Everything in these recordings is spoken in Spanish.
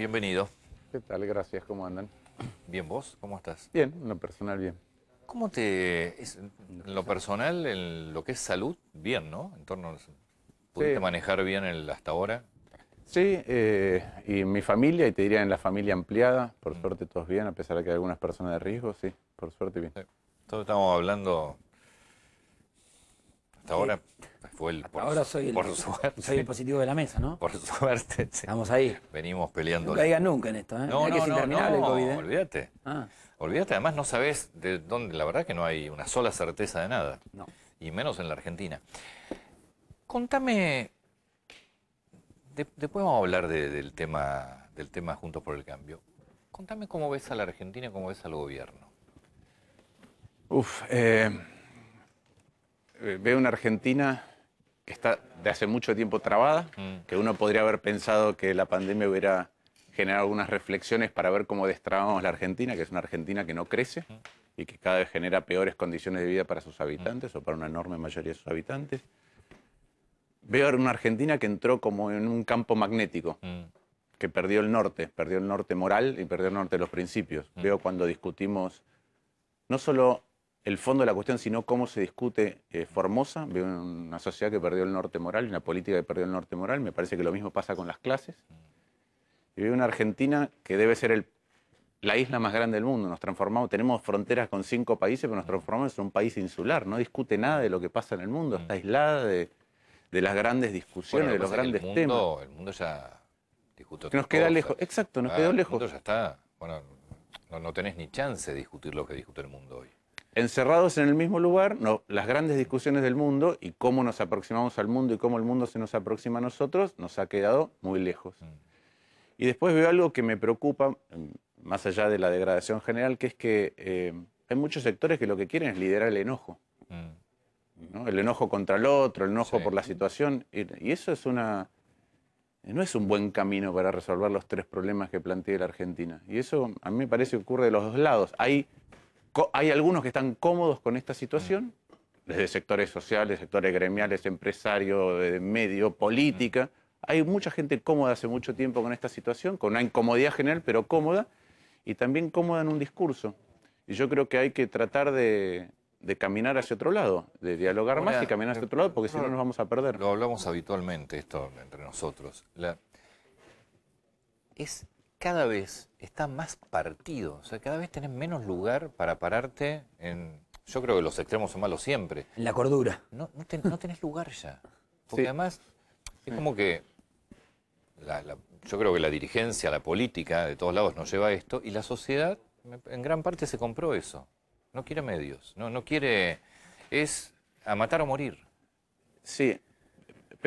bienvenido. ¿Qué tal? Gracias, ¿cómo andan? Bien, ¿vos? ¿Cómo estás? Bien, en lo personal, bien. ¿Cómo te... en lo personal, en lo que es salud, bien, ¿no? En torno... ¿Pudiste manejar bien hasta ahora? Sí, eh, y mi familia, y te diría en la familia ampliada, por mm. suerte todos bien, a pesar de que hay algunas personas de riesgo, sí, por suerte bien. Todos estamos hablando hasta ahora ahora soy el, positivo de la mesa, ¿no? Por suerte, Estamos ahí. Venimos peleando. No caigan nunca en esto, ¿eh? No, no, es interminable no, el COVID, ¿eh? olvídate. Ah. Olvídate, además no sabes de dónde. La verdad que no hay una sola certeza de nada. No. Y menos en la Argentina. Contame. después vamos a hablar del, tema, del tema Juntos por el Cambio. Contame cómo ves a la Argentina, y cómo ves al gobierno. Uf, eh, eh, veo una Argentina está de hace mucho tiempo trabada, mm. que uno podría haber pensado que la pandemia hubiera generado algunas reflexiones para ver cómo destrabamos la Argentina, que es una Argentina que no crece mm. y que cada vez genera peores condiciones de vida para sus habitantes mm. o para una enorme mayoría de sus habitantes. Veo una Argentina que entró como en un campo magnético, que perdió el norte, perdió el norte moral y perdió el norte de los principios. Veo cuando discutimos no solo el fondo de la cuestión, sino cómo se discute eh, Formosa. Veo una sociedad que perdió el norte moral, una política que perdió el norte moral. Me parece que lo mismo pasa con las clases. Y veo una Argentina que debe ser el, la isla más grande del mundo. Nos transformamos, tenemos fronteras con cinco países, pero nos transformamos en un país insular. No discute nada de lo que pasa en el mundo. Mm. Está aislada de, las grandes discusiones, de los grandes temas. El mundo ya discutió. Nos queda lejos, exacto, nos quedó lejos. ya está. Bueno, no tenés ni chance de discutir lo que discute el mundo hoy encerrados en el mismo lugar, las grandes discusiones del mundo y cómo nos aproximamos al mundo y cómo el mundo se nos aproxima a nosotros, nos ha quedado muy lejos. Mm. Y después veo algo que me preocupa, mm, más allá de la degradación general, que es que eh, hay muchos sectores que lo que quieren es liderar el enojo. Mm. El enojo contra el otro, el enojo por la situación. Y, eso es una. No es un buen camino para resolver los tres problemas que plantea la Argentina. Y eso a mí me parece que ocurre de los dos lados. Hay hay algunos que están cómodos con esta situación, desde sectores sociales, sectores gremiales, empresarios, de medio, política. Hay mucha gente cómoda hace mucho tiempo con esta situación, con una incomodidad general, pero cómoda, y también cómoda en un discurso. Y yo creo que hay que tratar de, caminar hacia otro lado, de dialogar más y caminar hacia otro lado, porque si no nos vamos a perder. Lo hablamos habitualmente esto entre nosotros. Es cada vez está más partido, o sea, cada vez tenés menos lugar para pararte en... Yo creo que los extremos son malos siempre. En la cordura. No, no, tenés lugar ya. Porque además es como que yo creo que la dirigencia, la política de todos lados nos lleva a esto y la sociedad en gran parte se compró eso. No quiere medios, no, no quiere... es a matar o morir. Sí,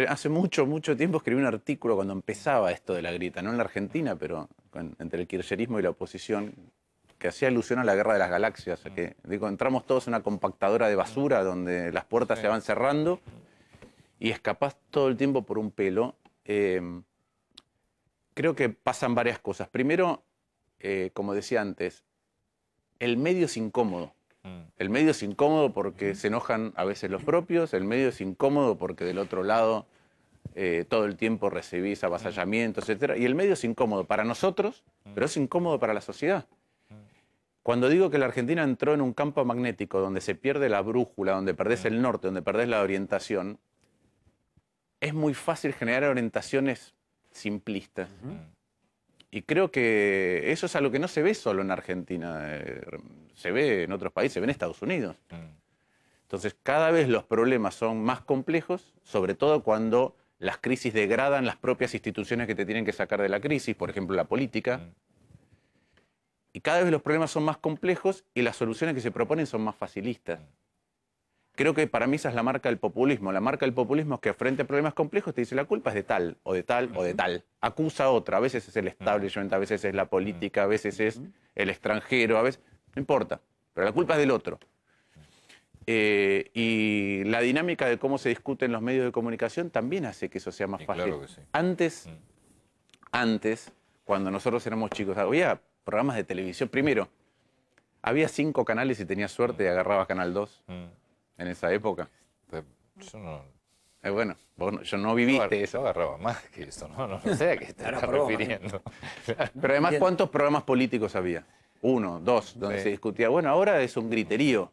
hace mucho, mucho tiempo escribí un artículo cuando empezaba esto de la grita, no en la Argentina, pero entre el kirchnerismo y la oposición, que hacía alusión a la guerra de las galaxias. que, digo, entramos todos en una compactadora de basura donde las puertas se van cerrando y escapás todo el tiempo por un pelo. Eh, creo que pasan varias cosas. Primero, eh, como decía antes, el medio es incómodo. Mm. El medio es incómodo porque se enojan a veces los propios, el medio es incómodo porque del otro lado eh, todo el tiempo recibís avasallamientos, mm. etc. Y el medio es incómodo para nosotros, mm. pero es incómodo para la sociedad. Mm. Cuando digo que la Argentina entró en un campo magnético donde se pierde la brújula, donde perdés el norte, donde perdés la orientación, es muy fácil generar orientaciones simplistas. Y creo que eso es algo que no se ve solo en Argentina, eh, se ve en otros países, se ve en Estados Unidos. Entonces, cada vez los problemas son más complejos, sobre todo cuando las crisis degradan las propias instituciones que te tienen que sacar de la crisis, por ejemplo la política. Mm. Y cada vez los problemas son más complejos y las soluciones que se proponen son más facilistas. Mm. Creo que para mí esa es la marca del populismo. La marca del populismo es que frente a problemas complejos te dice la culpa es de tal, o de tal, o de tal. Acusa a otra. A veces es el mm. establishment, a veces es la política, a veces es el extranjero, a veces... No importa, pero la culpa es del otro. Eh, y la dinámica de cómo se discuten los medios de comunicación también hace que eso sea más fácil. Antes, mm. antes, cuando nosotros éramos chicos, había programas de televisión. Primero, había cinco canales y tenías suerte y mm. agarrabas Canal 2 mm. en esa época. Yo no, eh, bueno, yo no viviste eso. agarraba más que eso, no, sé a qué estás refiriendo. Pero además, ¿cuántos programas políticos había? Uno, dos, donde se discutía. Bueno, ahora es un griterío.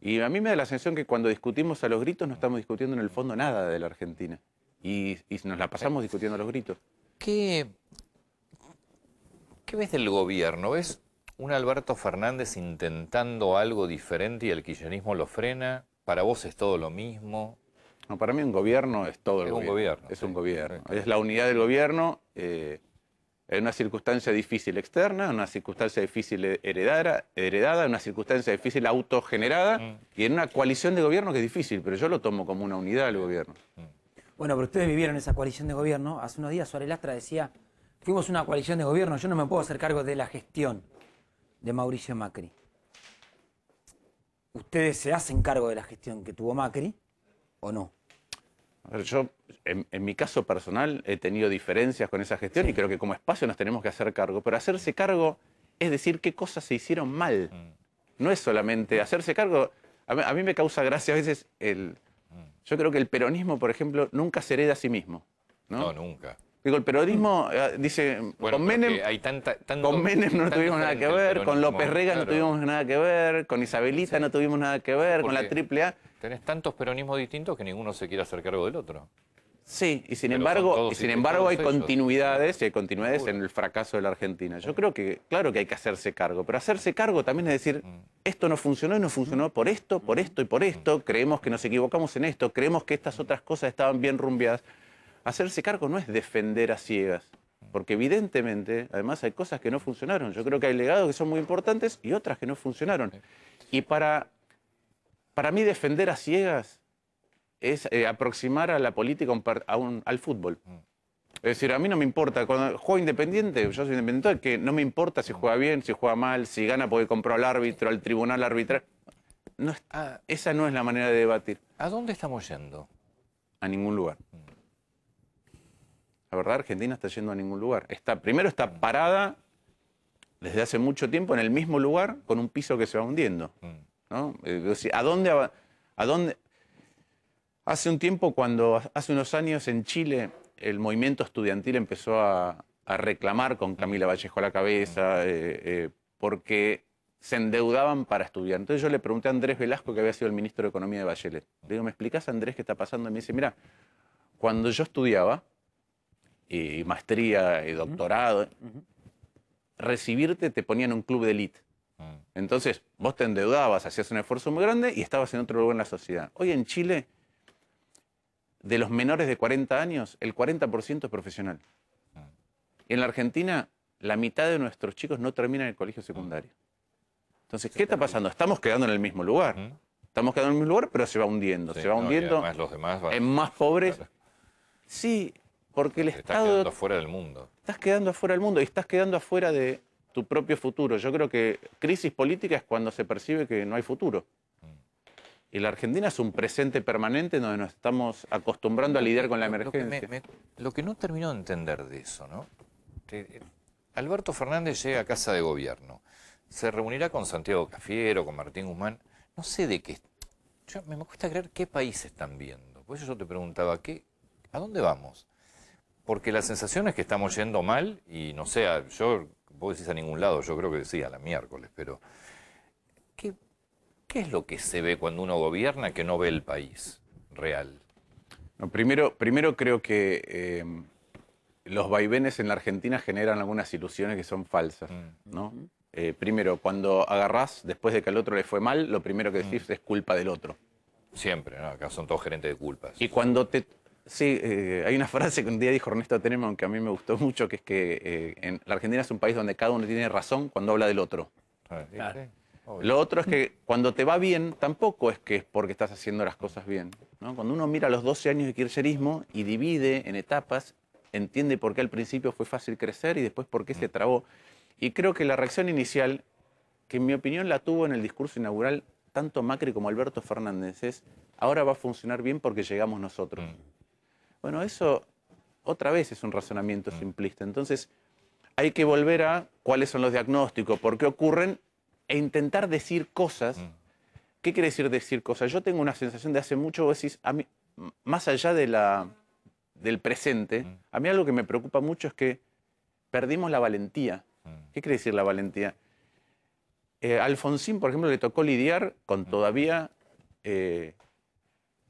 Y a mí me da la sensación que cuando discutimos a los gritos no estamos discutiendo en el fondo nada de la Argentina. Y, nos la pasamos discutiendo a los gritos. ¿Qué, ves del gobierno? ¿Ves un Alberto Fernández intentando algo diferente y el kirchnerismo lo frena? ¿Para vos es todo lo mismo? No, para mí un gobierno es todo es el gobierno. Es un gobierno. Es la unidad del gobierno. Eh, en una circunstancia difícil externa, en una circunstancia difícil heredada, heredada en una circunstancia difícil autogenerada mm. y en una coalición de gobierno que es difícil, pero yo lo tomo como una unidad el gobierno. Mm. Bueno, pero ustedes vivieron esa coalición de gobierno. Hace unos días Suárez Lastra decía, fuimos una coalición de gobierno, yo no me puedo hacer cargo de la gestión de Mauricio Macri. ¿Ustedes se hacen cargo de la gestión que tuvo Macri o no? Yo, en, mi caso personal, he tenido diferencias con esa gestión y creo que como espacio nos tenemos que hacer cargo. Pero hacerse cargo es decir qué cosas se hicieron mal. Mm. No es solamente mm. hacerse cargo. A mí, me causa gracia a veces el. Mm. Yo creo que el peronismo, por ejemplo, nunca se hereda a sí mismo. no nunca. Digo, el peronismo, eh, dice, con Menem, con Menem no tuvimos nada que ver, con López Rega no tuvimos nada que ver, con Isabelita no tuvimos nada que ver, con la AAA. Tenés tantos peronismos distintos que ninguno se quiere hacer cargo del otro. Sí, y sin embargo, sin embargo hay continuidades, y hay continuidades en el fracaso de la Argentina. Yo creo que, claro que hay que hacerse cargo, pero hacerse cargo también es decir, mm. esto no funcionó y no funcionó por esto, por mm. esto y por mm. esto, creemos que nos equivocamos en esto, creemos que estas otras cosas estaban bien rumbeadas hacerse cargo no es defender a ciegas, porque evidentemente, además, hay cosas que no funcionaron. Yo creo que hay legados que son muy importantes y otras que no funcionaron. Y para, para mí defender a ciegas es eh, aproximar a la política al fútbol. Mm. Es decir, a mí no me importa. Cuando juego independiente, yo soy independiente, que no me importa si juega bien, si juega mal, si gana porque compró al árbitro, al tribunal arbitral. Ah. esa no es la manera de debatir. ¿A dónde estamos yendo? A ningún lugar. Mm. La verdad, Argentina está yendo a ningún lugar. Está, primero está parada desde hace mucho tiempo en el mismo lugar con un piso que se va hundiendo. Eh, ¿A dónde, a Hace un tiempo, cuando hace unos años en Chile el movimiento estudiantil empezó a, reclamar con Camila Vallejo a la cabeza, eh, eh, porque se endeudaban para estudiar. Entonces yo le pregunté a Andrés Velasco, que había sido el ministro de Economía de Bachelet. Le digo, ¿me explicas Andrés, qué está pasando? Y me dice, mira, cuando yo estudiaba, y maestría y doctorado. Recibirte te ponía en un club de élite. Mm. Entonces, vos te endeudabas, hacías un esfuerzo muy grande y estabas en otro lugar en la sociedad. Hoy en Chile, de los menores de 40 años, el 40% es profesional. Y mm. En la Argentina, la mitad de nuestros chicos no terminan el colegio secundario. Mm. Entonces, ¿qué está pasando? Estamos quedando en el mismo lugar. Estamos quedando en el mismo lugar, pero se va hundiendo. se va hundiendo. En más pobres. Sí, porque el Estado... Estás quedando afuera del mundo. Estás quedando afuera del mundo y estás quedando afuera de tu propio futuro. Yo creo que crisis política es cuando se percibe que no hay futuro. Mm. Y la Argentina es un presente permanente donde nos estamos acostumbrando a lidiar con la emergencia. Lo que, no termino de entender de eso, ¿no? Eh, Alberto Fernández llega a casa de gobierno. Se reunirá con Santiago Cafiero, con Martín Guzmán. No sé de qué. me cuesta creer qué países están viendo. Por eso yo te preguntaba, ¿qué, ¿a dónde vamos? Porque la sensación es que estamos yendo mal y no sé, yo, vos decís a ningún lado, yo creo que sí, a la miércoles, pero ¿qué, es lo que se ve cuando uno gobierna que no ve el país real? No, primero, primero creo que em, los vaivenes en la Argentina generan algunas ilusiones que son falsas, mm. ¿no? Eh, primero, cuando agarrás después de que al otro le fue mal, lo primero que decís mm. es culpa del otro. Siempre, ¿no? Acá son todos gerentes de culpas. Y cuando te, Sí, eh, hay una frase que un día dijo Ernesto Tenema, aunque a mí me gustó mucho, que es que eh, en la Argentina es un país donde cada uno tiene razón cuando habla del otro. Lo otro es que cuando te va bien, tampoco es que es porque estás haciendo las cosas bien. Cuando uno mira los 12 años de kirchnerismo y divide en etapas, entiende por qué al principio fue fácil crecer y después por qué se mm. trabó. Y creo que la reacción inicial, que en mi opinión la tuvo en el discurso inaugural tanto Macri como Alberto Fernández, es ahora va a funcionar bien porque llegamos nosotros. Mm. Bueno, eso otra vez es un razonamiento mm. simplista. Entonces, hay que volver a cuáles son los diagnósticos, por qué ocurren, e intentar decir cosas. Mm. ¿Qué quiere decir decir cosas? Yo tengo una sensación de hace mucho, vos decís, a mí, más allá del presente, mm. a mí algo que me preocupa mucho es que perdimos la valentía. ¿Qué quiere decir la valentía? Eh, Alfonsín, por ejemplo, le tocó lidiar con todavía eh,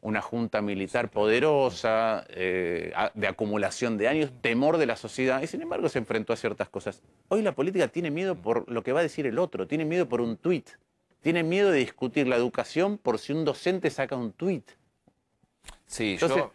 una junta militar poderosa, eh, de acumulación de años, temor de la sociedad, y sin embargo se enfrentó a ciertas cosas. Hoy la política tiene miedo por lo que va a decir el otro, tiene miedo por un tuit, tiene miedo de discutir la educación por si un docente saca un tuit. Sí, yo,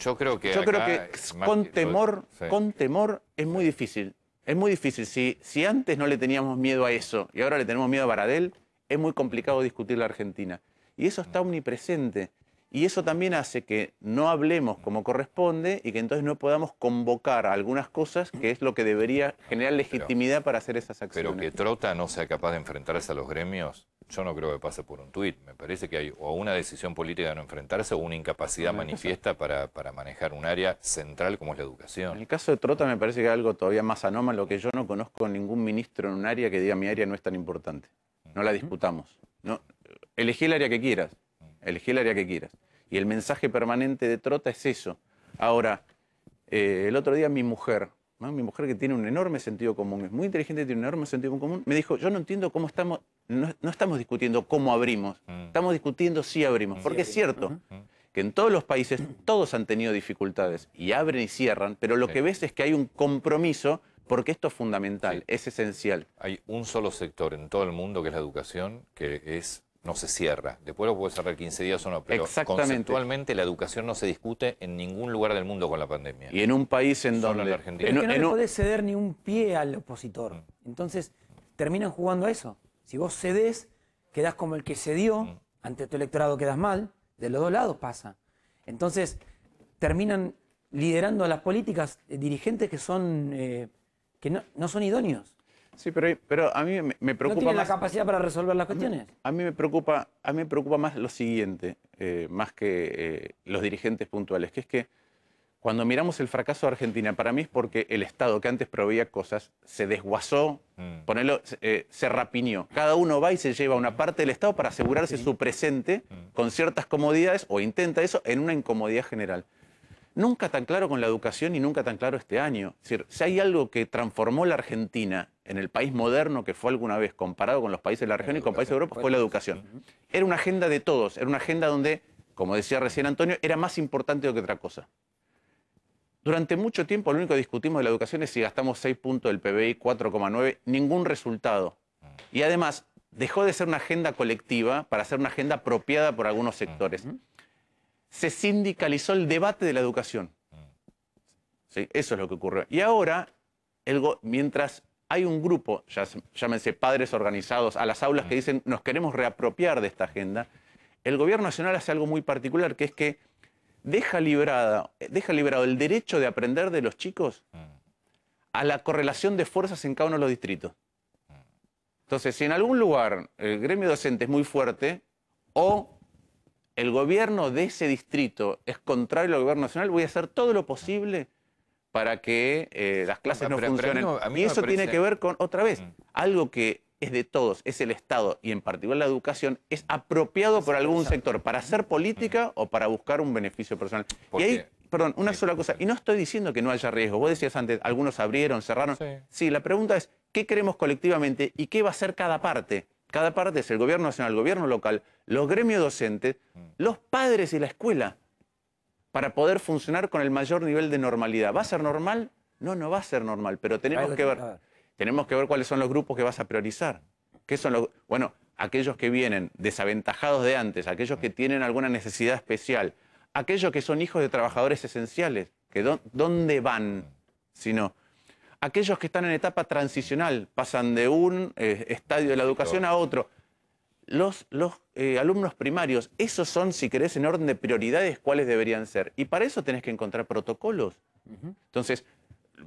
yo, creo que... Yo creo que con temor, con temor es muy difícil. Es muy difícil. Si, si antes no le teníamos miedo a eso y ahora le tenemos miedo a Baradel, es muy complicado discutir la Argentina. Y eso está omnipresente. Y eso también hace que no hablemos como corresponde y que entonces no podamos convocar algunas cosas, que es lo que debería generar legitimidad para hacer esas acciones. Pero que Trota no sea capaz de enfrentarse a los gremios, yo no creo que pase por un tuit. Me parece que hay o una decisión política de no enfrentarse o una incapacidad manifiesta para, manejar un área central como es la educación. En el caso de Trota me parece que es algo todavía más anómalo, que yo no conozco ningún ministro en un área que diga mi área no es tan importante. No la disputamos. No, elegí el área que quieras elegí el área que quieras. Y el mensaje permanente de Trota es eso. Ahora, eh, el otro día mi mujer, mi mujer que tiene un enorme sentido común, es muy inteligente, tiene un enorme sentido común, me dijo, yo no entiendo cómo estamos, no, estamos discutiendo cómo abrimos, mm. estamos discutiendo si abrimos, mm. porque es cierto. Mm. que en todos los países todos han tenido dificultades y abren y cierran, pero lo que ves es que hay un compromiso porque esto es fundamental, es esencial. Hay un solo sector en todo el mundo que es la educación, que es no se cierra. Después lo puede cerrar 15 días o no, pero Exactamente. conceptualmente la educación no se discute en ningún lugar del mundo con la pandemia. Y en un país en donde... no en ceder ni un pie al opositor. Mm. Entonces, terminan jugando a eso. Si vos cedes, quedás como el que cedió, mm. ante tu electorado quedas mal, de los dos lados pasa. Entonces, terminan liderando a las políticas eh, dirigentes que son... Eh, que no son idóneos. Sí, pero, a mí me, preocupa ¿No tiene la capacidad para resolver las cuestiones? A mí, me, preocupa, a me preocupa más lo siguiente, eh, más que eh, los dirigentes puntuales, que es que cuando miramos el fracaso de Argentina, para mí es porque el Estado que antes proveía cosas se desguazó, mm. eh, se rapiñó. Cada uno va y se lleva una parte del Estado para asegurarse su presente mm. con ciertas comodidades o intenta eso en una incomodidad general. Nunca tan claro con la educación y nunca tan claro este año. Es decir, si hay algo que transformó la Argentina en el país moderno que fue alguna vez, comparado con los países de la región y con países de Europa, fue la educación. Era una agenda de todos, era una agenda donde, como decía recién Antonio, era más importante que otra cosa. Durante mucho tiempo lo único que discutimos de la educación es si gastamos 6 puntos del PBI, 4,9, ningún resultado. Y además dejó de ser una agenda colectiva para ser una agenda apropiada por algunos sectores. Se sindicalizó el debate de la educación. Eso es lo que ocurrió. Y ahora, mientras hay un grupo, ya, llámense padres organizados, a las aulas que mm. dicen nos queremos reapropiar de esta agenda, el gobierno nacional hace algo muy particular, que es que deja, deja liberado el derecho de aprender de los chicos mm. a la correlación de fuerzas en cada uno de los distritos. Mm. Entonces, si en algún lugar el gremio docente es muy fuerte o el gobierno de ese distrito es contrario al gobierno nacional, voy a hacer todo lo posible para que eh, las clases no, funcionen. y eso tiene que ver con, otra vez, algo que es de todos, es el Estado y en particular la educación, es apropiado por algún sector para hacer política o para buscar un beneficio personal. Y ahí, perdón, una sola cosa, y no estoy diciendo que no haya riesgo, vos decías antes, algunos abrieron, cerraron. sí, la pregunta es, ¿qué queremos colectivamente y qué va a hacer cada parte? Cada parte es el gobierno nacional, el gobierno local, los gremios docentes, los padres y la escuela para poder funcionar con el mayor nivel de normalidad. ¿Va a ser normal? No, no va a ser normal, pero tenemos que ver, tenemos que ver cuáles son los grupos que vas a priorizar. ¿Qué son los, bueno, aquellos que vienen desaventajados de antes, aquellos que tienen alguna necesidad especial, aquellos que son hijos de trabajadores esenciales, que ¿dónde van? Sino aquellos que están en etapa transicional, pasan de un eh, estadio de la educación a otro los, eh, alumnos primarios. Esos son, si querés, en orden de prioridades, cuáles deberían ser. Y para eso tenés que encontrar protocolos. Entonces,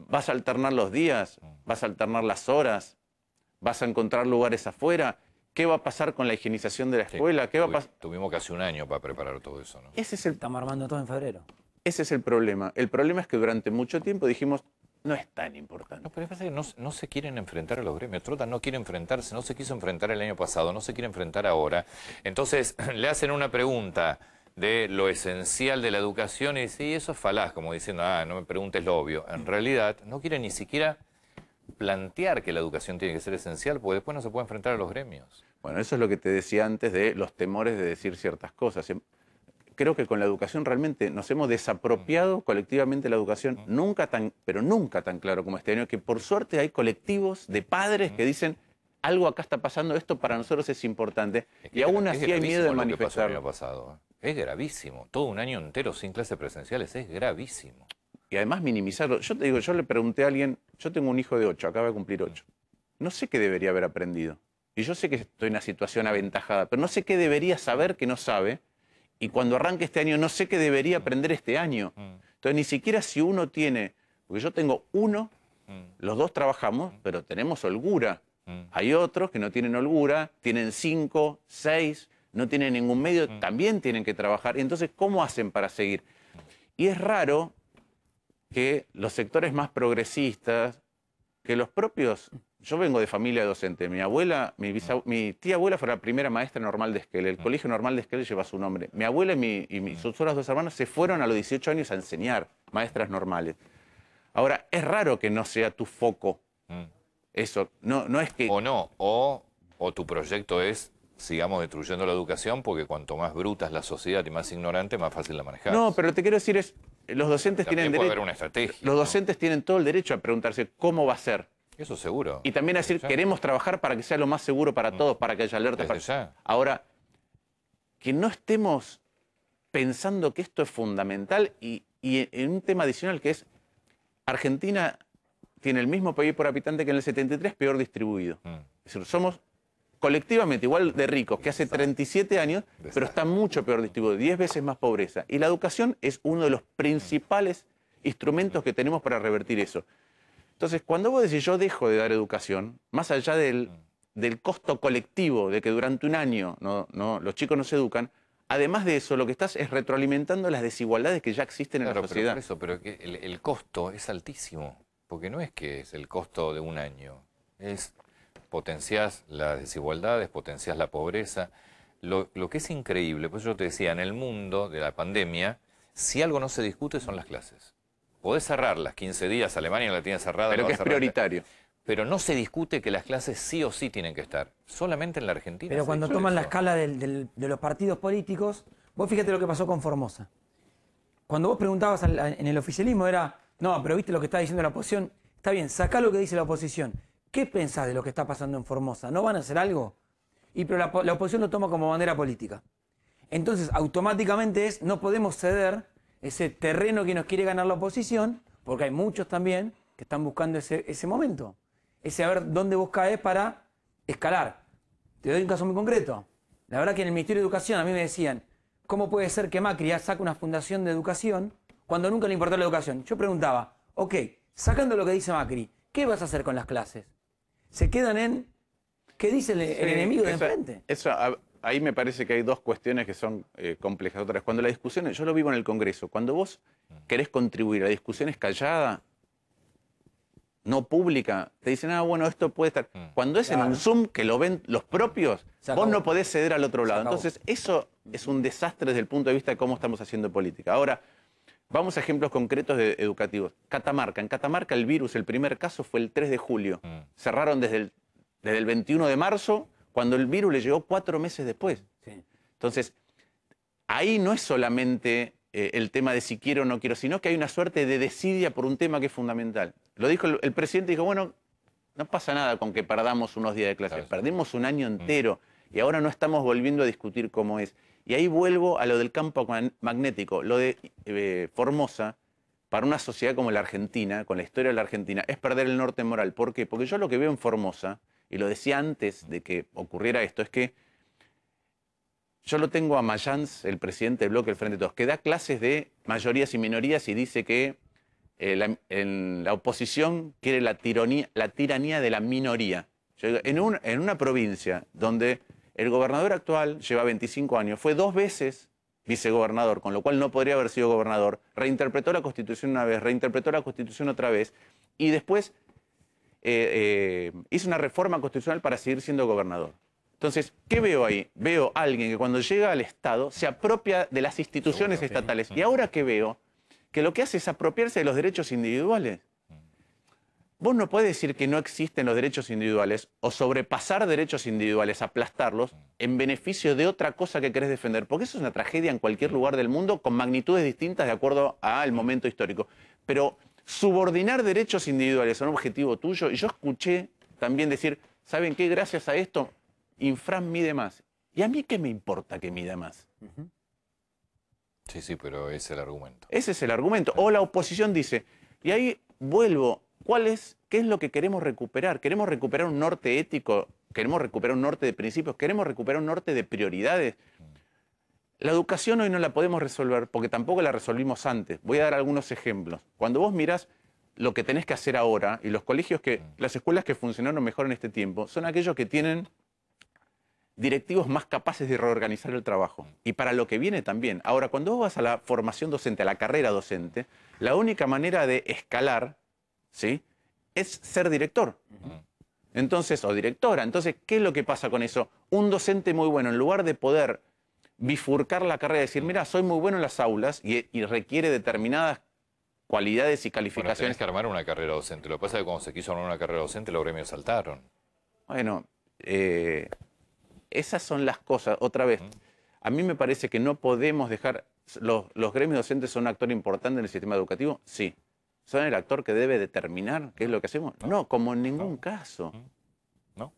vas a alternar los días, vas a alternar las horas, vas a encontrar lugares afuera. ¿Qué va a pasar con la higienización de la escuela? ¿Qué va a tuvimos casi un año para preparar todo eso. ¿no? Ese es el... Estamos armando todo en febrero. Ese es el problema. El problema es que durante mucho tiempo dijimos, no es tan importante. No, pero es que no, se quieren enfrentar a los gremios. Trota no quiere enfrentarse, no se quiso enfrentar el año pasado, no se quiere enfrentar ahora. Entonces le hacen una pregunta de lo esencial de la educación y dice, y eso es falaz, como diciendo, ah, no me preguntes lo obvio. En realidad no quiere ni siquiera plantear que la educación tiene que ser esencial, porque después no se puede enfrentar a los gremios. Bueno, eso es lo que te decía antes de los temores de decir ciertas cosas. Em, creo que con la educación realmente nos hemos mm. desapropiado colectivamente la educación, mm. nunca tan, pero nunca tan claro como este año, que por suerte hay colectivos de padres que mm. dicen, algo acá está pasando, esto para nosotros es importante, y aún así hay miedo de manifestar. ¿eh? Es gravísimo, todo un año entero sin clases presenciales, es gravísimo. Y además minimizarlo. Yo te digo, yo le pregunté a alguien, yo tengo un hijo de 8, acaba de cumplir 8. No sé qué debería haber aprendido. Y yo sé que estoy en una situación aventajada, pero no sé qué debería saber que no sabe y cuando arranque este año no sé qué debería aprender este año. Mm. Entonces, ni siquiera si uno tiene, porque yo tengo uno, mm. los dos trabajamos, mm. pero tenemos holgura. Hay otros que no tienen holgura, tienen cinco, seis, no tienen ningún medio, también tienen que trabajar. Entonces, ¿cómo hacen para seguir? Y es raro que los sectores más progresistas, que los propios yo vengo de familia docente. Mi abuela, mi, tía abuela fue la primera maestra normal de Esquel. El mm. colegio normal de Esquel lleva su nombre. Mi abuela y, y mis mm. otras dos hermanas se fueron a los 18 años a enseñar maestras normales. Ahora, es raro que no sea tu foco. Mm. Eso, no, no es que... O no, o, tu proyecto es sigamos destruyendo la educación porque cuanto más bruta es la sociedad y más ignorante, más fácil la manejar. No, pero te quiero decir es, los docentes tienen derecho... Los docentes tienen todo el derecho a preguntarse cómo va a ser. Eso seguro. Y también decir, queremos trabajar para que sea lo más seguro para mm. todos, para que haya alerta. Para... Ahora, que no estemos pensando que esto es fundamental y, en un tema adicional que es, Argentina tiene el mismo PIB por habitante que en el 73, peor distribuido. Mm. Es decir, somos colectivamente igual de ricos que hace 37 años, pero está mucho peor distribuido, 10 veces más pobreza. Y la educación es uno de los principales instrumentos que tenemos para revertir eso. Entonces, cuando vos decís yo dejo de dar educación, más allá del, mm. costo colectivo de que durante un año los chicos no se educan, además de eso, lo que estás es retroalimentando las desigualdades que ya existen en la sociedad. Pero, eso, pero que el, costo es altísimo, porque no es que es el costo de un año, es potenciás las desigualdades, potenciás la pobreza. Lo, lo que es increíble, pues yo te decía, en el mundo de la pandemia, si algo no se discute son las clases. Podés las 15 días, Alemania la tiene cerrada. Pero es prioritario. Pero no se discute que las clases sí o sí tienen que estar. Solamente en la Argentina. Pero cuando toman la escala de los partidos políticos, vos fíjate lo que pasó con Formosa. Cuando vos preguntabas en el oficialismo era, no, pero viste lo que está diciendo la oposición. Está bien, sacá lo que dice la oposición. ¿Qué pensás de lo que está pasando en Formosa? ¿No van a hacer algo? Y pero la oposición lo toma como bandera política. Entonces, automáticamente es, no podemos ceder ese terreno que nos quiere ganar la oposición, porque hay muchos también que están buscando ese, ese momento, ese a ver dónde busca es para escalar. Te doy un caso muy concreto. La verdad que en el Ministerio de Educación a mí me decían, ¿cómo puede ser que Macri saque una fundación de educación cuando nunca le importó la educación? Yo preguntaba, ok, sacando lo que dice Macri, ¿qué vas a hacer con las clases? Se quedan en, ¿qué dice el, enemigo de enfrente? Eso, ahí me parece que hay dos cuestiones que son eh, complejas. Otras, cuando la discusión, yo lo vivo en el Congreso, cuando vos querés contribuir, la discusión es callada, no pública, te dicen, ah, bueno, esto puede estar. Mm. Cuando es en un Zoom que lo ven los propios, vos no podés ceder al otro lado. Entonces, eso es un desastre desde el punto de vista de cómo estamos haciendo política. Ahora, vamos a ejemplos concretos de educativos. Catamarca. En Catamarca el virus, el primer caso fue el 3 de julio. Mm. Cerraron desde el 21 de marzo cuando el virus le llegó cuatro meses después. Entonces, ahí no es solamente eh, el tema de si quiero o no quiero, sino que hay una suerte de desidia por un tema que es fundamental. Lo dijo el, presidente, dijo, bueno, no pasa nada con que perdamos unos días de clase, perdimos un año mm. entero y ahora no estamos volviendo a discutir cómo es. Y ahí vuelvo a lo del campo magnético, lo de eh, Formosa. Para una sociedad como la Argentina, con la historia de la Argentina, es perder el norte moral. ¿Por qué? Porque yo lo que veo en Formosa y lo decía antes de que ocurriera esto, es que yo lo tengo a Mayans, el presidente del bloque el Frente de Todos, que da clases de mayorías y minorías y dice que eh, la, en la, oposición quiere la, tiranía la tiranía de la minoría. en, en una provincia donde el gobernador actual lleva 25 años, fue dos veces vicegobernador, con lo cual no podría haber sido gobernador, reinterpretó la Constitución una vez, reinterpretó la Constitución otra vez, y después eh, eh, hizo una reforma constitucional para seguir siendo gobernador. Entonces, ¿qué veo ahí? Veo a alguien que cuando llega al Estado se apropia de las instituciones estatales. Mm. Y ahora que veo que lo que hace es apropiarse de los derechos individuales. Mm. Vos no podés decir que no existen los derechos individuales o sobrepasar derechos individuales, aplastarlos, mm. en beneficio de otra cosa que querés defender, porque eso es una tragedia en cualquier lugar del mundo con magnitudes distintas de acuerdo al momento histórico. Pero Subordinar derechos individuales a un objetivo tuyo, y yo escuché también decir, ¿saben qué? Gracias a esto, Infran mide más. ¿Y a mí qué me importa que mida más? Sí, sí, pero ese es el argumento. Ese es el argumento. O la oposición dice, y ahí vuelvo, ¿cuál es, qué es lo que queremos recuperar? ¿Queremos recuperar un norte ético? ¿Queremos recuperar un norte de principios? ¿Queremos recuperar un norte de prioridades? Mm. La educación hoy no la podemos resolver porque tampoco la resolvimos antes. Voy a dar algunos ejemplos. Cuando vos mirás lo que tenés que hacer ahora y los colegios que, mm. las escuelas que funcionaron mejor en este tiempo, son aquellos que tienen directivos más capaces de reorganizar el trabajo. Y para lo que viene también. Ahora, cuando vos vas a la formación docente, a la carrera docente, la única manera de escalar, ¿sí? Es ser director. Mm. Entonces, o directora. Entonces, ¿qué es lo que pasa con eso? Un docente muy bueno, en lugar de poder bifurcar la carrera, decir, mira, soy muy bueno en las aulas y, requiere determinadas cualidades y calificaciones. Bueno, tenés que armar una carrera docente. Lo que pasa es que cuando se quiso armar una carrera docente, los gremios saltaron. Bueno, eh, esas son las cosas. Otra vez, a mí me parece que no podemos dejar... Los, gremios docentes son un actor importante en el sistema educativo, sí. ¿Son el actor que debe determinar qué es lo que hacemos? No, como en ningún caso. No.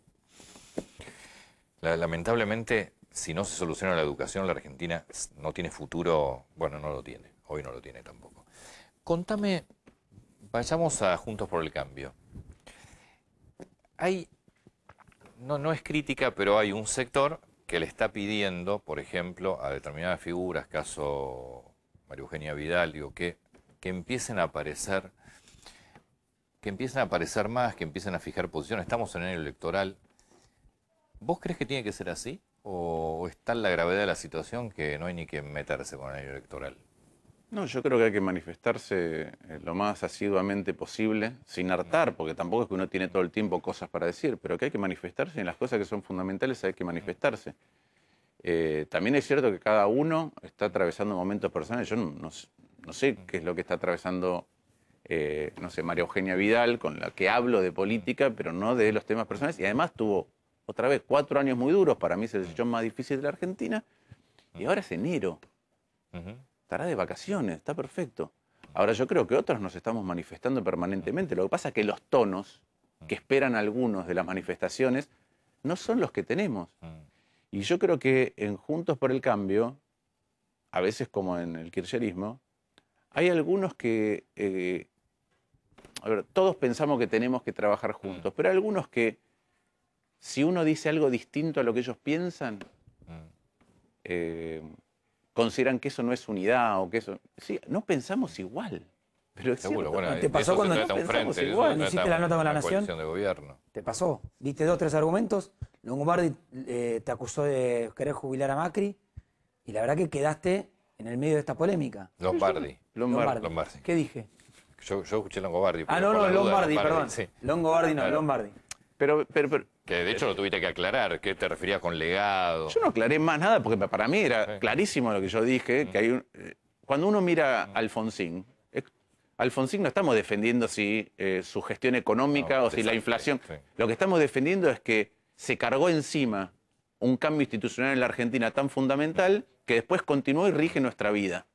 Lamentablemente, si no se soluciona la educación, la Argentina no tiene futuro, bueno, no lo tiene, hoy no lo tiene tampoco. Contame, vayamos a Juntos por el Cambio. Hay, no, no es crítica, pero hay un sector que le está pidiendo, por ejemplo, a determinadas figuras, caso María Eugenia Vidal, digo, que, que empiecen a aparecer, que empiecen a aparecer más, que empiecen a fijar posiciones. Estamos en el electoral. ¿Vos crees que tiene que ser así? o es tal la gravedad de la situación que no hay ni que meterse con el electoral? No, yo creo que hay que manifestarse eh, lo más asiduamente posible, sin hartar, porque tampoco es que uno tiene todo el tiempo cosas para decir, pero que hay que manifestarse y en las cosas que son fundamentales hay que manifestarse. Eh, también es cierto que cada uno está atravesando momentos personales. Yo no, sé qué es lo que está atravesando, eh, no sé, María Eugenia Vidal, con la que hablo de política, pero no de los temas personales. Y además tuvo otra vez, cuatro años muy duros, para mí es el sillón más difícil de la Argentina, y ahora es enero. Estará de vacaciones, está perfecto. Ahora yo creo que otros nos estamos manifestando permanentemente. Lo que pasa es que los tonos que esperan algunos de las manifestaciones no son los que tenemos. Mm. Y yo creo que en Juntos por el Cambio, a veces como en el kirchnerismo hay algunos que... Eh, a ver, todos pensamos que tenemos que trabajar juntos, mm. pero hay algunos que si uno dice algo distinto a lo que ellos piensan, mm. eh, consideran que eso no es unidad o que eso... Sí, no pensamos igual. Pero es Seguro, te pasó cuando no pensamos igual, ¿No hiciste la nota con la, Nación. Te pasó. Diste dos, tres argumentos. Longobardi eh, te acusó de querer jubilar a Macri y la verdad que quedaste en el medio de esta polémica. Lombardi. Lombardi. ¿Qué dije? Yo, escuché Longobardi. Ah, no, no, Longobardi, perdón. Longobardi no, Longobardi. Lombardi. Pero, pero, pero, que de hecho lo tuviste que aclarar, ¿qué te referías con legado? Yo no aclaré más nada porque para mí era clarísimo lo que yo dije, que hay eh, Cuando uno mira a Alfonsín, Alfonsín no estamos defendiendo si eh, su gestión económica o si la inflación. Lo que estamos defendiendo es que se cargó encima un cambio institucional en la Argentina tan fundamental que después continuó y rige nuestra vida,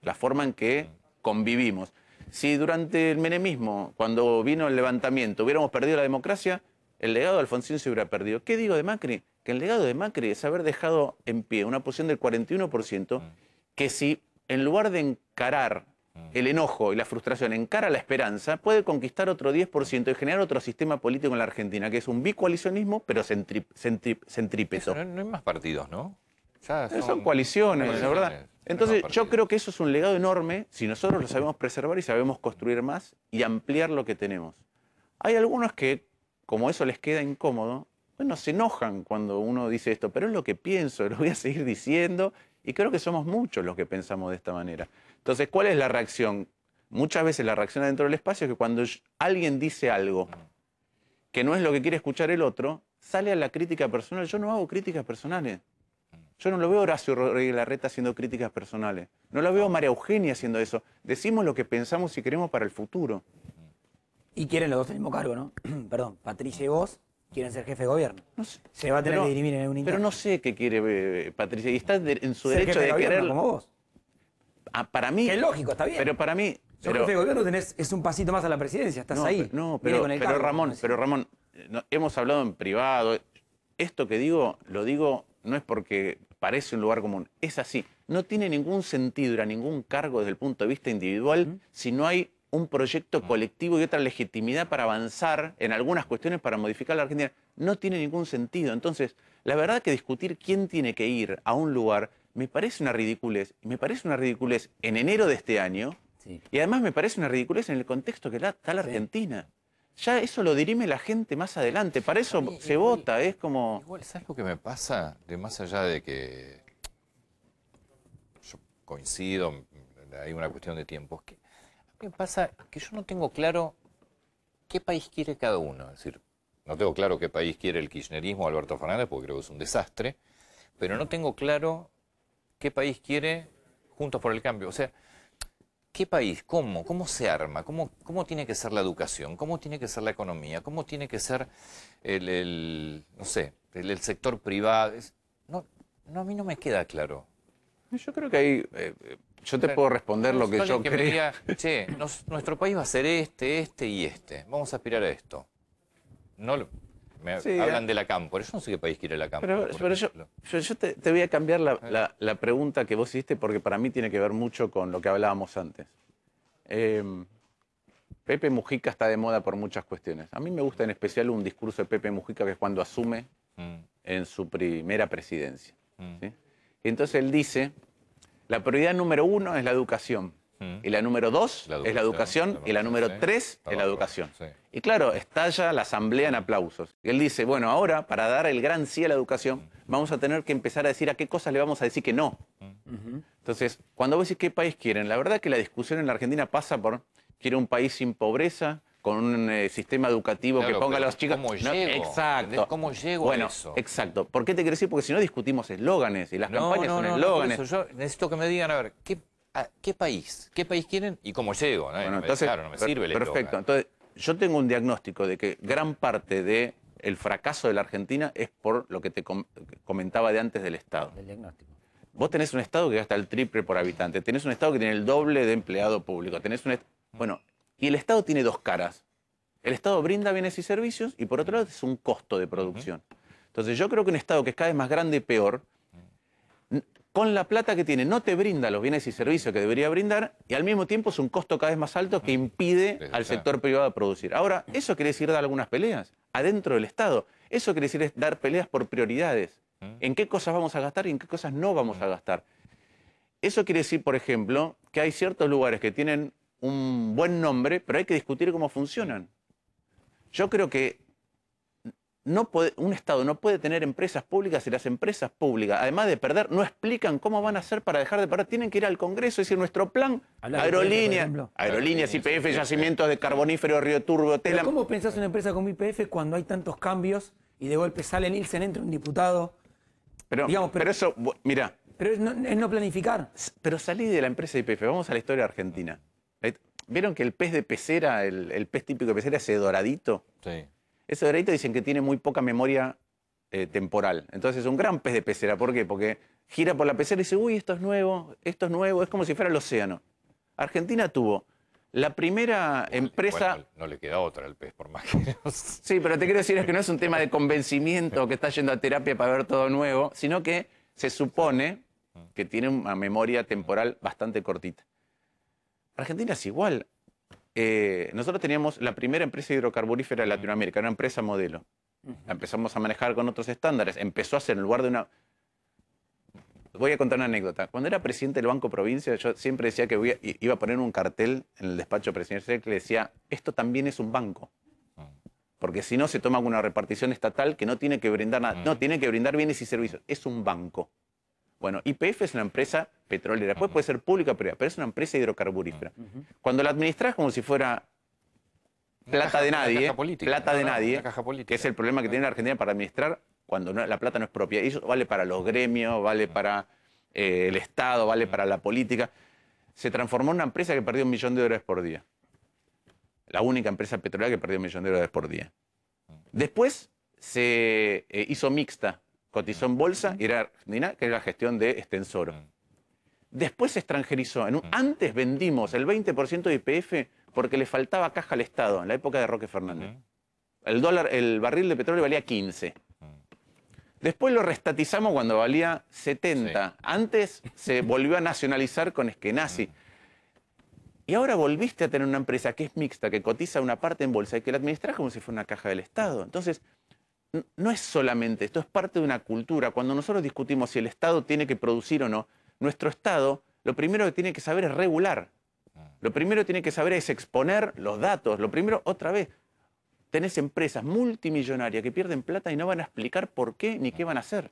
la forma en que convivimos. Si durante el menemismo, cuando vino el levantamiento, hubiéramos perdido la democracia, el legado de Alfonsín se hubiera perdido. ¿Qué digo de Macri? Que el legado de Macri es haber dejado en pie una posición del 41% mm. que si en lugar de encarar mm. el enojo y la frustración encara la esperanza, puede conquistar otro 10% y generar otro sistema político en la Argentina, que es un bicoalicionismo, pero centrípeto. No, hay más partidos, ¿no? Eh, son, coaliciones, la verdad. Entonces, yo creo que eso es un legado enorme si nosotros lo sabemos preservar y sabemos construir más y ampliar lo que tenemos. Hay algunos que como eso les queda incómodo, bueno, se enojan cuando uno dice esto, pero es lo que pienso, lo voy a seguir diciendo y creo que somos muchos los que pensamos de esta manera. Entonces, ¿cuál es la reacción? Muchas veces la reacción dentro del espacio es que cuando alguien dice algo que no es lo que quiere escuchar el otro, sale a la crítica personal. Yo no hago críticas personales. Yo no lo veo Horacio Rodríguez Larreta haciendo críticas personales. No lo veo María Eugenia haciendo eso. Decimos lo que pensamos y queremos para el futuro. Y quieren los dos el mismo cargo, ¿no? Perdón, Patricia y vos quieren ser jefe de gobierno. Se va a tener que dirimir en un interno. Pero no sé qué quiere eh, Patricia. Y está en su derecho de, como vos. Ah, para mí... es lógico, está bien. Pero para mí... Pero... jefe de gobierno tenés, es un pasito más a la presidencia, estás ahí. Pero, no, pero, pero Ramón, pero eh, Ramón, hemos hablado en privado. Esto que digo, lo digo no es porque parece un lugar común, es así. No tiene ningún sentido ir a ningún cargo desde el punto de vista individual si no hay un proyecto mm. colectivo y otra legitimidad para avanzar en algunas cuestiones para modificar la Argentina. No tiene ningún sentido. Entonces, la verdad que discutir quién tiene que ir a un lugar me parece una ridiculez. Y me parece una ridiculez en enero de este año. Y además me parece una ridiculez en el contexto que está la Argentina. Ya eso lo dirime la gente más adelante. Para eso se vota. es como. Igual, ¿sabes lo que me pasa? De más allá de que. Yo coincido, hay una cuestión de tiempos. Que que pasa que yo no tengo claro qué país quiere cada uno. Es decir, no tengo claro qué país quiere el kirchnerismo Alberto Fernández, porque creo que es un desastre, pero no tengo claro qué país quiere Juntos por el Cambio. O sea, ¿qué país? ¿Cómo? ¿Cómo se arma? ¿Cómo, cómo tiene que ser la educación? ¿Cómo tiene que ser la economía? ¿Cómo tiene que ser el, no sé, el, sector privado? no, a mí no me queda claro. Yo creo que hay... Eh, yo te puedo responder lo que yo que creo. che, nuestro país va a ser este, este y este. Vamos a aspirar a esto. No hablan de la Cámpora. Yo no sé qué país quiere la Cámpora. Pero, yo, te, voy a cambiar la, pregunta que vos hiciste porque para mí tiene que ver mucho con lo que hablábamos antes. Em, Pepe Mujica está de moda por muchas cuestiones. A mí me gusta en especial un discurso de Pepe Mujica que es cuando asume mm. en su primera presidencia. Mm. Entonces él dice la prioridad número uno es la educación. Mm. Y la número dos es la educación. y la número tres es la educación. Y claro, estalla la asamblea en aplausos. él dice, bueno, ahora para dar el gran sí a la educación, mm. vamos a tener que empezar a decir a qué cosas le vamos a decir que no. Mm. Entonces, cuando vos decís qué país quieren, la verdad que la discusión en la Argentina pasa por, quiere un país sin pobreza, con un eh, sistema educativo que ponga a los chicos. ¿Cómo llego? Exacto. ¿Cómo llego a eso? Exacto. ¿Por qué te quiero decir? Porque si no discutimos eslóganes y las campañas son eslóganes. yo necesito que me digan, a ver, ¿qué, país? ¿Qué país quieren y cómo llego? entonces, claro, no me sirve el Perfecto. Entonces, yo tengo un diagnóstico de que gran parte de el fracaso de la Argentina es por lo que te comentaba de antes del Estado. Del diagnóstico. Vos tenés un Estado que gasta el triple por habitante, tenés un Estado que tiene el doble de empleado público, tenés un... Bueno, y el Estado tiene dos caras. El Estado brinda bienes y servicios y por otro lado es un costo de producción. Entonces yo creo que un Estado que es cada vez más grande y peor, con la plata que tiene no te brinda los bienes y servicios que debería brindar y al mismo tiempo es un costo cada vez más alto que impide al sector privado producir. Ahora, eso quiere decir dar algunas peleas adentro del Estado. Eso quiere decir dar peleas por prioridades. Mm. ¿En qué cosas vamos a gastar y en qué cosas no vamos a mm. gastar? Eso quiere decir, por ejemplo, que hay ciertos lugares que tienen un buen nombre, pero hay que discutir cómo funcionan. Yo creo que un Estado no puede tener empresas públicas y las empresas públicas, además de perder, no explican cómo van a hacer para dejar de perder. Tienen que ir al Congreso y decir nuestro plan, aerolíneas, aerolíneas, IPF, yacimientos de carbonífero, río turbo, tela. ¿Cómo pensás una empresa como IPF cuando hay tantos cambios y de golpe sale Nielsen, entra un diputado? Pero, eso, mira. Pero es no, es no planificar. Pero salí de la empresa IPF, vamos a la historia argentina. ¿Vieron que el pez de pecera, el, pez típico de pecera, ese doradito? Sí. Ese doradito dicen que tiene muy poca memoria eh, temporal. Entonces es un gran pez de pecera. ¿Por qué? Porque gira por la pecera y dice, uy, esto es nuevo, esto es nuevo, es como si fuera el océano. Argentina tuvo la primera empresa. no le queda otra al pez, por más que. sí, pero te quiero decir es que no es un tema de convencimiento que está yendo a terapia para ver todo nuevo, sino que se supone que tiene una memoria temporal bastante cortita. Argentina es igual. Eh, nosotros teníamos la primera empresa hidrocarburífera de Latinoamérica, una empresa modelo. La empezamos a manejar con otros estándares. Empezó a ser en lugar de una... Voy a contar una anécdota. Cuando era presidente del Banco Provincia, yo siempre decía que iba a poner un cartel en el despacho presidencial que decía, esto también es un banco. Ah. Porque si no, se toma una repartición estatal que no tiene que brindar nada. Ah. No, tiene que brindar bienes y servicios. Es un banco. Bueno, IPF es una empresa petrolera, después puede ser pública o privada, pero es una empresa hidrocarburífera. Cuando la administras como si fuera plata de nadie, plata de nadie, que es el problema que tiene la Argentina para administrar cuando la plata no es propia. Y eso vale para los gremios, vale para eh, el Estado, vale para la política. Se transformó en una empresa que perdió un millón de dólares por día. La única empresa petrolera que perdió un millón de dólares por día. Mm. Después se eh, hizo mixta Cotizó en bolsa y era Nina, que era la gestión de Estensoro. Después se extranjerizó. antes vendimos el 20% de IPF porque le faltaba caja al Estado, en la época de Roque Fernández. El dólar, el barril de petróleo valía 15. Después lo restatizamos cuando valía 70. Antes se volvió a nacionalizar con Eskenazi. Y ahora volviste a tener una empresa que es mixta, que cotiza una parte en bolsa y que la administras como si fuera una caja del Estado. Entonces, no es solamente esto, es parte de una cultura. Cuando nosotros discutimos si el Estado tiene que producir o no, nuestro Estado lo primero que tiene que saber es regular. Lo primero que tiene que saber es exponer los datos. Lo primero, otra vez, tenés empresas multimillonarias que pierden plata y no van a explicar por qué ni qué van a hacer.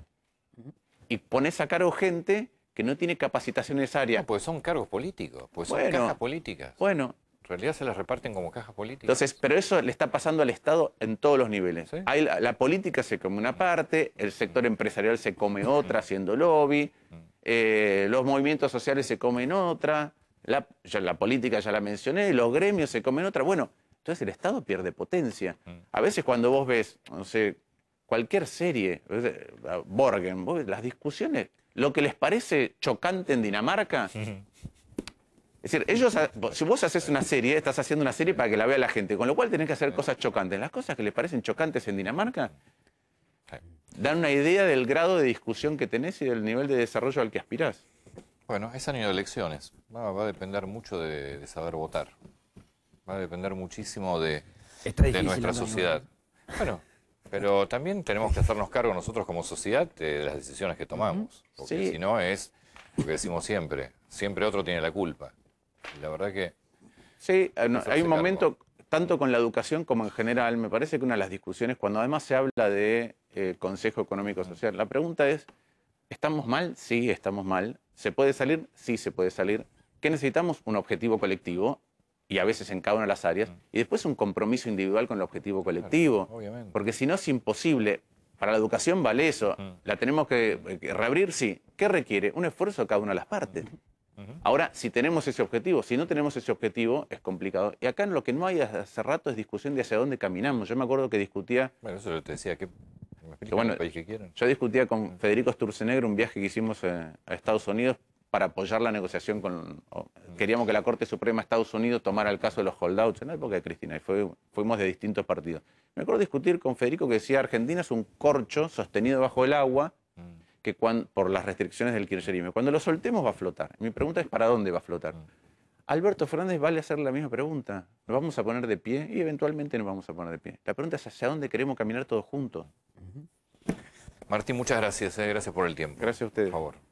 Y pones a cargo gente que no tiene capacitación en esa área. pues son cargos políticos, pues son cajas políticas. Bueno, realidad se las reparten como cajas políticas. Entonces, pero eso le está pasando al Estado en todos los niveles. la, política se come una parte, el sector mm. empresarial se come otra haciendo lobby, mm. eh, los movimientos sociales se comen otra, la, política ya la mencioné, los gremios se comen otra. Bueno, entonces el Estado pierde potencia. Mm. A veces cuando vos ves, no sé, cualquier serie, Borgen, las discusiones, lo que les parece chocante en Dinamarca, Es decir, ellos, ah, si vos haces una serie, estás haciendo una serie para que la vea la gente, con lo cual tenés que hacer cosas chocantes. Las cosas que les parecen chocantes en Dinamarca dan una idea del grado de discusión que tenés y del nivel de desarrollo al que aspirás. Bueno, es año de elecciones. Va, a depender mucho de, saber votar. Va a depender muchísimo de, nuestra sociedad. Bueno, pero también tenemos que hacernos cargo nosotros como sociedad de las decisiones que tomamos. Porque si no es lo que decimos siempre, siempre otro tiene la culpa. La verdad que... Sí, eh, hay un momento, tanto con la educación como en general, me parece que una de las discusiones, cuando además se habla de eh, Consejo Económico Social, la pregunta es, ¿estamos mal? Sí, estamos mal. ¿Se puede salir? Sí, se puede salir. ¿Qué necesitamos? Un objetivo colectivo y a veces en cada una de las áreas, mm. y después un compromiso individual con el objetivo colectivo, porque si no es imposible. Para la educación vale eso. Mm. La tenemos eh, que reabrir, sí. ¿Qué requiere? Un esfuerzo de cada una de las partes. Ahora, si tenemos ese objetivo, si no tenemos ese objetivo, es complicado. Y acá en lo que no hay hace rato es discusión de hacia dónde caminamos. Yo me acuerdo que discutía... Bueno, eso lo te decía, que país que quieren. Yo discutía con Federico Sturzenegger un viaje que hicimos eh, a Estados Unidos para apoyar la negociación con... Queríamos que la Corte Suprema de Estados Unidos tomara el caso de los holdouts en la época de Cristina y fuimos de distintos partidos. Me acuerdo discutir con Federico que decía Argentina es un corcho sostenido bajo el agua que por las restricciones del kirchnerismo. Cuando lo soltemos va a flotar. Mi pregunta es ¿para dónde va a flotar? Mm. Alberto Fernández vale hacer la misma pregunta. Nos vamos a poner de pie y eventualmente nos vamos a poner de pie. La pregunta es hacia dónde queremos caminar todos juntos. Martín, muchas gracias. Eh. Gracias por el tiempo. Gracias a ustedes. Por favor.